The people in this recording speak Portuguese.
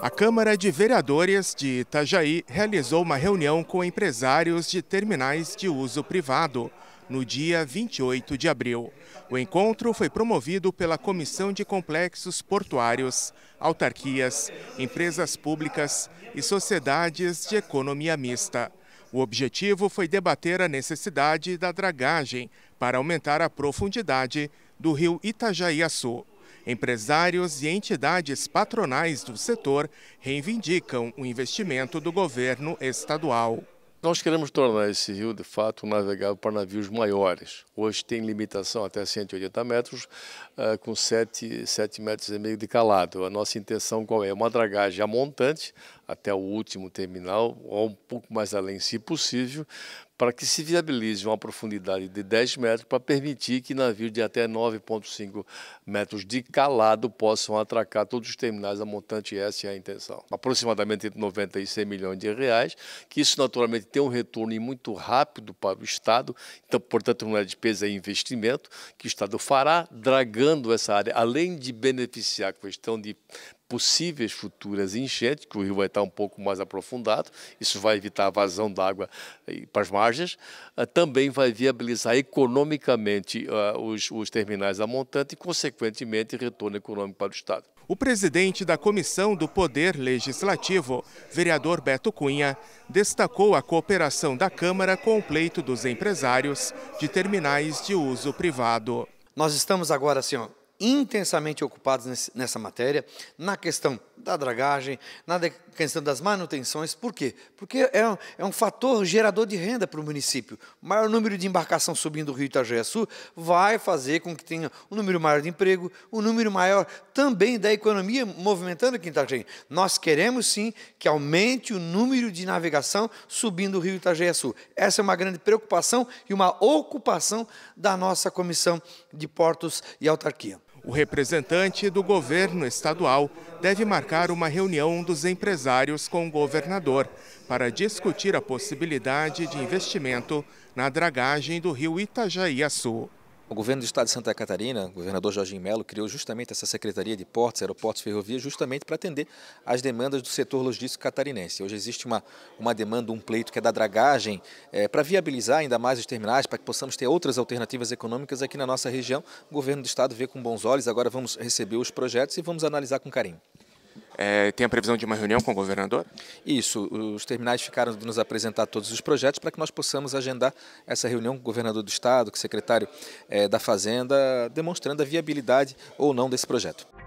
A Câmara de Vereadores de Itajaí realizou uma reunião com empresários de terminais de uso privado no dia 28 de abril. O encontro foi promovido pela Comissão de Complexos Portuários, Autarquias, Empresas Públicas e Sociedades de Economia Mista. O objetivo foi debater a necessidade da dragagem para aumentar a profundidade do rio Itajaí-Açu. Empresários e entidades patronais do setor reivindicam o investimento do governo estadual. Nós queremos tornar esse rio, de fato, navegável para navios maiores. Hoje tem limitação até 180 metros, ah, com 7, 7 metros e meio de calado. A nossa intenção qual é? Uma dragagem a montante, até o último terminal, ou um pouco mais além, se possível, para que se viabilize uma profundidade de 10 metros para permitir que navios de até 9,5 metros de calado possam atracar todos os terminais da montante S e a intenção. Aproximadamente entre 90 e 100 milhões de reais, que isso naturalmente tem um retorno muito rápido para o Estado, então, portanto, não é despesa, é investimento que o Estado fará, dragando essa área, além de beneficiar a questão de possíveis futuras enchentes, que o rio vai estar um pouco mais aprofundado, isso vai evitar a vazão d'água eh, para as margens, ah, também vai viabilizar economicamente ah, os, os terminais da montante e, consequentemente, retorno econômico para o Estado. O presidente da Comissão do Poder Legislativo, vereador Beto Cunha, destacou a cooperação da Câmara com o pleito dos empresários de terminais de uso privado. Nós estamos agora, senhor, intensamente ocupados nessa matéria, na questão da dragagem, na questão das manutenções. Por quê? Porque é um, é um fator gerador de renda para o município. O maior número de embarcação subindo o Rio Itajaí-Sul vai fazer com que tenha um número maior de emprego, um número maior também da economia movimentando aqui em Itajaí. Nós queremos, sim, que aumente o número de navegação subindo o Rio Itajaí-Sul. Essa é uma grande preocupação e uma ocupação da nossa Comissão de Portos e Autarquia. O representante do governo estadual deve marcar uma reunião dos empresários com o governador para discutir a possibilidade de investimento na dragagem do rio Itajaí-Açu. O governo do estado de Santa Catarina, o governador Jorginho Melo, criou justamente essa Secretaria de Portos, Aeroportos e Ferrovias, justamente para atender às demandas do setor logístico catarinense. Hoje existe uma, uma demanda, um pleito que é da dragagem, é, para viabilizar ainda mais os terminais, para que possamos ter outras alternativas econômicas aqui na nossa região. O governo do estado vê com bons olhos, agora vamos receber os projetos e vamos analisar com carinho. É, tem a previsão de uma reunião com o governador? Isso, os terminais ficaram de nos apresentar todos os projetos para que nós possamos agendar essa reunião com o governador do estado, com o secretário é, da Fazenda, demonstrando a viabilidade ou não desse projeto.